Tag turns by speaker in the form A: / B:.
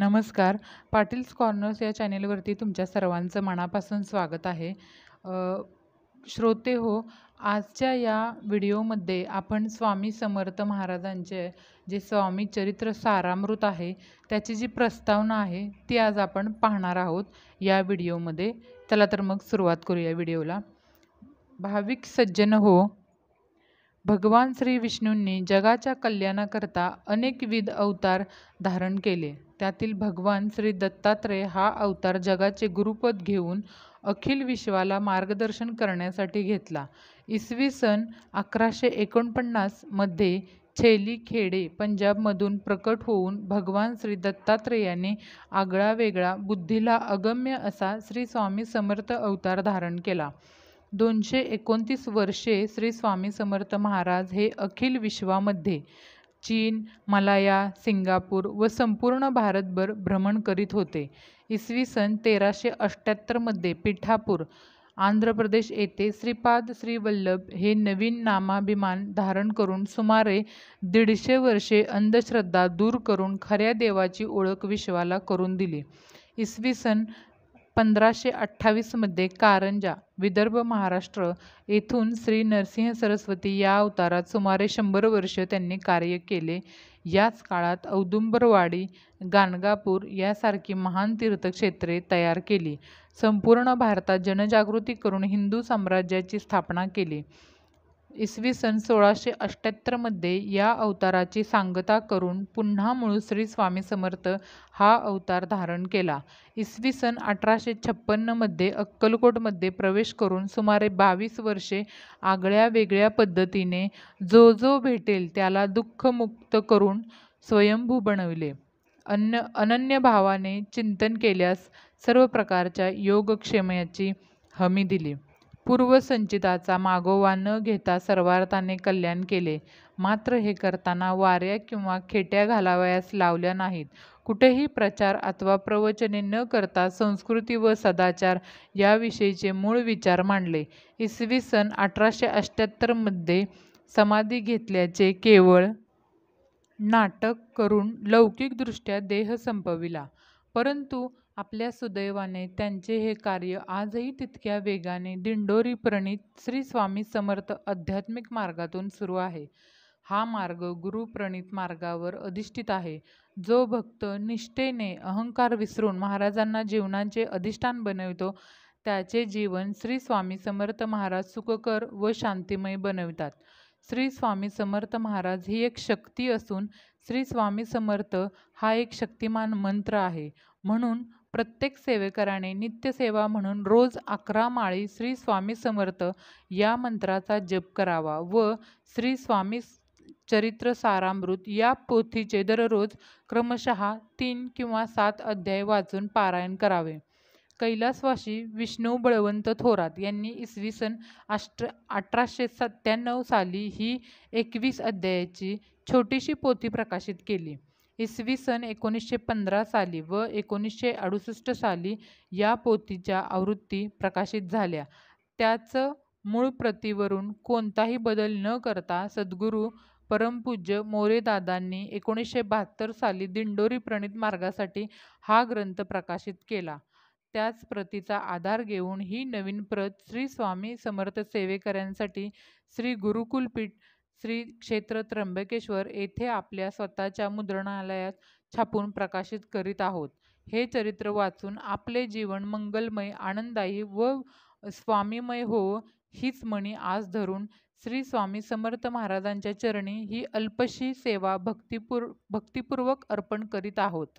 A: नमस्कार पाटील्स कॉर्नर्स या चॅनेलवरती तुमच्या सर्वांचं मनापासून स्वागत आहे श्रोते हो आजच्या या व्हिडिओमध्ये आपण स्वामी समर्थ महाराजांचे जे स्वामी चरित्र सारामृत आहे त्याची जी प्रस्तावना आहे ती आज आपण पाहणार आहोत या व्हिडिओमध्ये चला तर मग सुरुवात करूया व्हिडिओला भाविक सज्जन हो भगवान श्री विष्णूंनी जगाच्या कल्याणाकरता अनेकविध अवतार धारण केले त्यातील भगवान श्री दत्तात्रय हा अवतार जगाचे गुरुपद घेऊन अखिल विश्वाला मार्गदर्शन करण्यासाठी घेतला इसवी सन अकराशे एकोणपन्नासमध्ये छेली खेडे पंजाबमधून प्रकट होऊन भगवान श्री दत्तात्रेयाने आगळा वेगळा बुद्धीला अगम्य असा श्री स्वामी समर्थ अवतार धारण केला दोनशे एकोणतीस वर्षे श्री स्वामी समर्थ महाराज हे अखिल विश्वामध्ये चीन मलाया सिंगापूर व संपूर्ण भारतभर भ्रमण करीत होते इसवी सन तेराशे अठ्ठ्याहत्तरमध्ये पिठापूर आंध्र प्रदेश येथे श्रीपाद श्रीवल्लभ हे नवीन नामाभिमान धारण करून सुमारे दीडशे वर्षे अंधश्रद्धा दूर करून खऱ्या देवाची ओळख विश्वाला करून दिली इसवी सन पंधराशे अठ्ठावीसमध्ये कारंजा विदर्भ महाराष्ट्र येथून श्री नरसिंह सरस्वती या अवतारात सुमारे शंभर वर्ष त्यांनी कार्य केले याच काळात औदुंबरवाडी गाणगापूर यासारखी महान तीर्थक्षेत्रे तयार केली संपूर्ण भारतात जनजागृती करून हिंदू साम्राज्याची स्थापना केली इसवी सन सोळाशे अठ्ठ्याहत्तरमध्ये या अवताराची सांगता करून पुन्हा मूळश्री स्वामी समर्थ हा अवतार धारण केला इसवी सन अठराशे छप्पन्नमध्ये अक्कलकोटमध्ये प्रवेश करून सुमारे बावीस वर्षे आगळ्या वेगळ्या पद्धतीने जो जो भेटेल त्याला दुःखमुक्त करून स्वयंभू बनविले अन्य अनन्य भावाने चिंतन केल्यास सर्व प्रकारच्या योगक्षेमाची हमी दिली पूर्वसंचिताचा मागोवा न घेता सर्वार्थाने कल्याण केले मात्र हे करताना वाऱ्या किंवा खेट्या घालावयास लावल्या नाहीत कुठेही प्रचार अथवा प्रवचने न करता संस्कृती व सदाचार याविषयीचे मूळ विचार मांडले इसवी सन अठराशे अठ्ठ्याहत्तरमध्ये समाधी घेतल्याचे केवळ नाटक करून लौकिकदृष्ट्या देह संपविला परंतु आपल्या सुदैवाने त्यांचे हे कार्य आजही तितक्या वेगाने दिंडोरी प्रणीत श्री स्वामी समर्थ आध्यात्मिक मार्गातून सुरू आहे हा मार्ग गुरुप्रणित मार्गावर अधिष्ठित आहे जो भक्त निष्ठेने अहंकार विसरून महाराजांना जीवनाचे अधिष्ठान बनवितो त्याचे जीवन श्री स्वामी समर्थ महाराज सुखकर व शांतिमय बनवितात श्री स्वामी समर्थ महाराज ही एक शक्ती असून श्री स्वामी समर्थ हा एक शक्तिमान मंत्र आहे म्हणून प्रत्येक सेवेकराने नित्यसेवा म्हणून रोज अकरा माळी श्री स्वामी समर्थ या मंत्राचा जप करावा व श्री स्वामी चरित्र सारामृत या पोथीचे दररोज क्रमशः तीन किंवा सात अध्याय वाचून पारायण करावे कैलासवासी विष्णू बळवंत थोरात यांनी इसवी सन अष्ट अठराशे सत्त्याण्णव साली ही एकवीस अध्यायाची छोटीशी पोथी प्रकाशित केली इसवी सन एकोणीसशे पंधरा साली व एकोणीसशे अडुसष्ट साली या पोथीच्या आवृत्ती प्रकाशित झाल्या त्याचं मूळ प्रतीवरून कोणताही बदल न करता सद्गुरू परमपूज्य मोरेदादांनी एकोणीसशे बहात्तर साली दिंडोरी प्रणित मार्गासाठी हा ग्रंथ प्रकाशित केला त्याच प्रतीचा आधार घेऊन ही नवीन प्रत श्री स्वामी समर्थ सेवेकऱ्यांसाठी श्री गुरुकुलपीठ श्री क्षेत्र त्र्यंबकेश्वर येथे आपल्या स्वतःच्या मुद्रणालयात छापून प्रकाशित करीत आहोत हे चरित्र वाचून आपले जीवन मंगलमय आनंददायी व स्वामीमय हो हीच म्हणी आज धरून श्री स्वामी समर्थ महाराजांच्या चरणी ही अल्पशी सेवा भक्तीपूर भक्तिपूर्वक अर्पण करीत आहोत